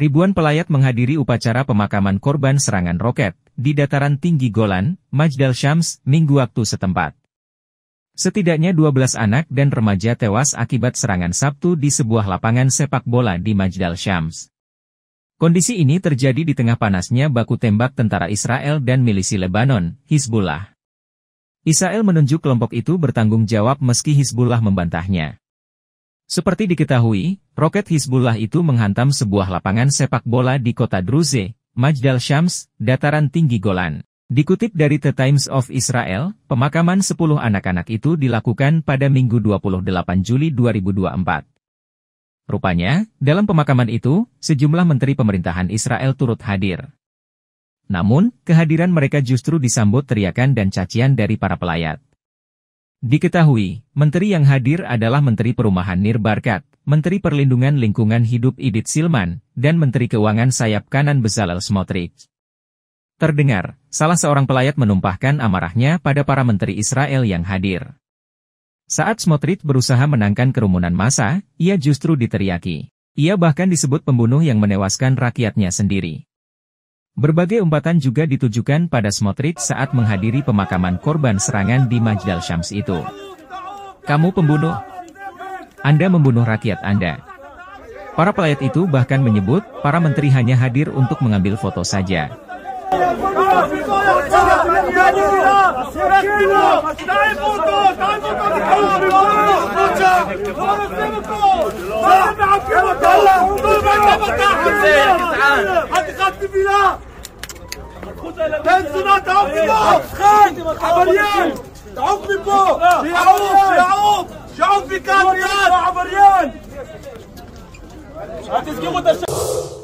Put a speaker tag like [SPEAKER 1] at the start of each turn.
[SPEAKER 1] ribuan pelayat menghadiri upacara pemakaman korban serangan roket di dataran tinggi Golan, Majdal Syams, minggu waktu setempat. Setidaknya 12 anak dan remaja tewas akibat serangan Sabtu di sebuah lapangan sepak bola di Majdal Syams. Kondisi ini terjadi di tengah panasnya baku tembak tentara Israel dan milisi Lebanon, Hizbullah. Israel menunjuk kelompok itu bertanggung jawab meski Hizbullah membantahnya. Seperti diketahui, roket Hizbullah itu menghantam sebuah lapangan sepak bola di kota Druze, Majdal Shams, dataran tinggi Golan. Dikutip dari The Times of Israel, pemakaman 10 anak-anak itu dilakukan pada Minggu 28 Juli 2024. Rupanya, dalam pemakaman itu, sejumlah menteri pemerintahan Israel turut hadir. Namun, kehadiran mereka justru disambut teriakan dan cacian dari para pelayat. Diketahui, menteri yang hadir adalah Menteri Perumahan Nir Barkat, Menteri Perlindungan Lingkungan Hidup Idit Silman, dan Menteri Keuangan Sayap Kanan Bezalel Smotrich. Terdengar, salah seorang pelayat menumpahkan amarahnya pada para menteri Israel yang hadir. Saat Smotrich berusaha menangkan kerumunan massa, ia justru diteriaki. Ia bahkan disebut pembunuh yang menewaskan rakyatnya sendiri. Berbagai umpatan juga ditujukan pada Smotrich saat menghadiri pemakaman korban serangan di Majdal Syams itu. Kamu pembunuh. Anda membunuh rakyat Anda. Para pelayat itu bahkan menyebut, para menteri hanya hadir untuk mengambil foto saja. جدعان حققت بلا تنسوا تعب بلا خان عبريان تعب بلا شعوب شعوب شعوب في كافيات عبريان هتسجلوا ده